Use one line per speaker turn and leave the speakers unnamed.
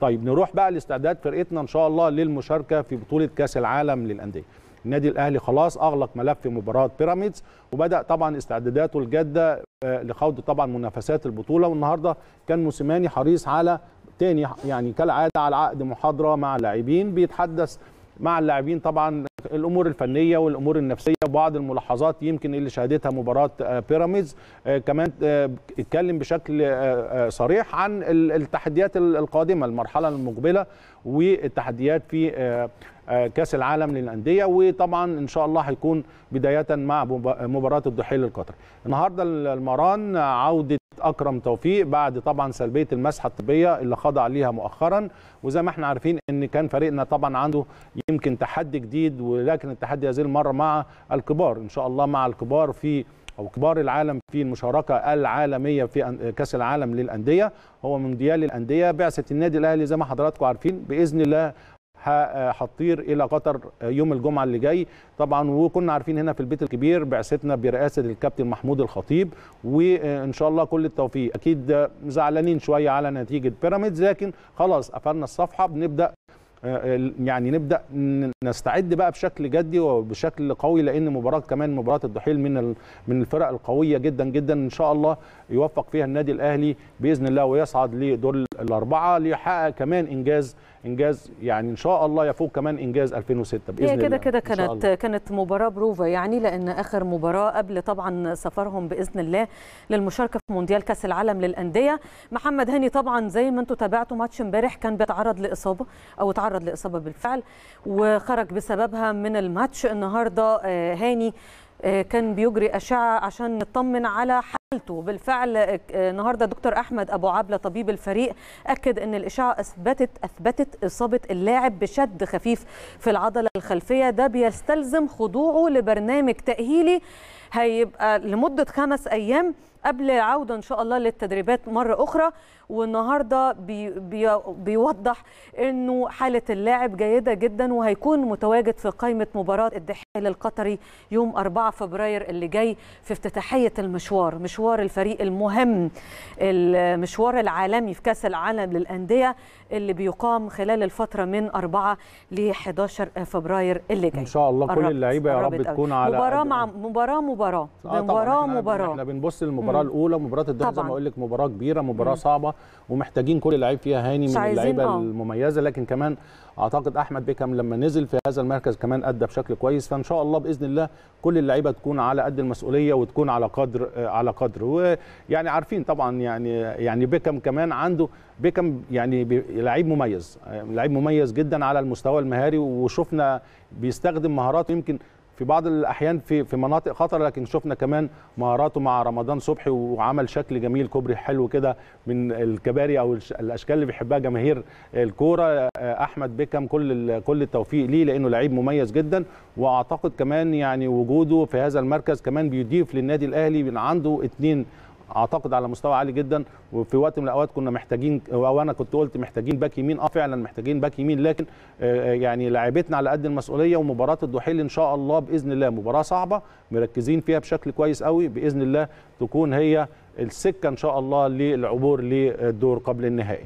طيب نروح بقى لاستعداد فرقتنا ان شاء الله للمشاركه في بطوله كاس العالم للانديه النادي الاهلي خلاص اغلق ملف مباراه بيراميدز وبدا طبعا استعداداته الجاده آه، لخوض طبعا منافسات البطوله والنهارده كان موسيماني حريص على تاني يعني كالعاده على عقد محاضره مع اللاعبين بيتحدث مع اللاعبين طبعا الامور الفنيه والامور النفسيه وبعض الملاحظات يمكن اللي شهدتها مباراه آه، بيراميدز آه، كمان آه، اتكلم بشكل صريح عن التحديات القادمه المرحله المقبله والتحديات في كاس العالم للانديه وطبعا ان شاء الله هيكون بدايه مع مباراه الضحيه القطري النهارده المران عوده اكرم توفيق بعد طبعا سلبيه المسحه الطبيه اللي خضع ليها مؤخرا وزي ما احنا عارفين ان كان فريقنا طبعا عنده يمكن تحدي جديد ولكن التحدي هذه المره مع الكبار ان شاء الله مع الكبار في او كبار العالم في المشاركه العالميه في كاس العالم للانديه هو مونديال الانديه بعثه النادي الاهلي زي ما حضراتكم عارفين باذن الله هطير آه، الى قطر آه، يوم الجمعه اللي جاي طبعا وكنا عارفين هنا في البيت الكبير بعثتنا برئاسه الكابتن محمود الخطيب وان شاء الله كل التوفيق اكيد زعلانين شويه على نتيجه بيراميدز لكن خلاص قفلنا الصفحه بنبدا آه، يعني نبدا نستعد بقى بشكل جدي وبشكل قوي لان مباراه كمان مباراه الضحيل من من الفرق القويه جدا جدا ان شاء الله يوفق فيها النادي الاهلي باذن الله ويصعد لدور الاربعه ليحقق كمان انجاز انجاز يعني ان شاء الله يفوق كمان انجاز 2006 باذن الله كده كده كانت
كانت مباراه بروفا يعني لان اخر مباراه قبل طبعا سفرهم باذن الله للمشاركه في مونديال كاس العالم للانديه محمد هاني طبعا زي ما انتم تابعتوا ماتش امبارح كان بيتعرض لاصابه او اتعرض تعرض لاصابه بالفعل وخرج بسببها من الماتش النهارده آه، هاني آه، كان بيجري اشعه عشان نطمن على بالفعل آه، النهارده دكتور احمد ابو عبله طبيب الفريق اكد ان الاشعه اثبتت اثبتت اصابه اللاعب بشد خفيف في العضله الخلفيه ده بيستلزم خضوعه لبرنامج تاهيلي هيبقى لمده خمس ايام قبل العوده ان شاء الله للتدريبات مره اخرى والنهارده بي بي بيوضح انه حاله اللاعب جيده جدا وهيكون متواجد في قائمه مباراه الدحيل القطري يوم 4 فبراير اللي جاي في افتتاحيه المشوار مشوار مشوار الفريق المهم المشوار العالمي في كاس العالم للانديه اللي بيقام خلال الفتره من 4 ل 11 فبراير اللي جاي ان
شاء الله كل اللعيبه يا رب تكون على مباراه
مع مباراه مباراه آه مباراه مباراه احنا
بنبص للمباراه الاولى مباراه الدوري زي ما اقول لك مباراه كبيره مباراه مم. صعبه ومحتاجين كل لعيب فيها هاني من اللعيبه آه. المميزه لكن كمان اعتقد احمد بيكم لما نزل في هذا المركز كمان ادى بشكل كويس فان شاء الله باذن الله كل اللعيبه تكون على قد المسؤوليه وتكون على قدر آه، على قدر بدر ويعني عارفين طبعا يعني يعني بيكم كمان عنده بيكم يعني لعيب مميز لعيب مميز جدا على المستوى المهاري وشفنا بيستخدم مهاراته يمكن في بعض الاحيان في في مناطق خطر لكن شفنا كمان مهاراته مع رمضان صبحي وعمل شكل جميل كوبري حلو كده من الكباري او الاشكال اللي بيحبها جماهير الكوره آه، احمد بيكم كل كل التوفيق ليه لانه لعيب مميز جدا واعتقد كمان يعني وجوده في هذا المركز كمان بيضيف للنادي الاهلي عنده اثنين اعتقد على مستوى عالي جدا وفي وقت من الاوقات كنا محتاجين او انا كنت قلت محتاجين باك يمين اه فعلا محتاجين باك يمين لكن آه، آه، يعني لاعبتنا على قد المسؤوليه ومباراه الدحيل ان شاء الله باذن الله مباراه صعبه مركزين فيها بشكل كويس قوي باذن الله تكون هي السكه ان شاء الله للعبور للدور قبل النهائي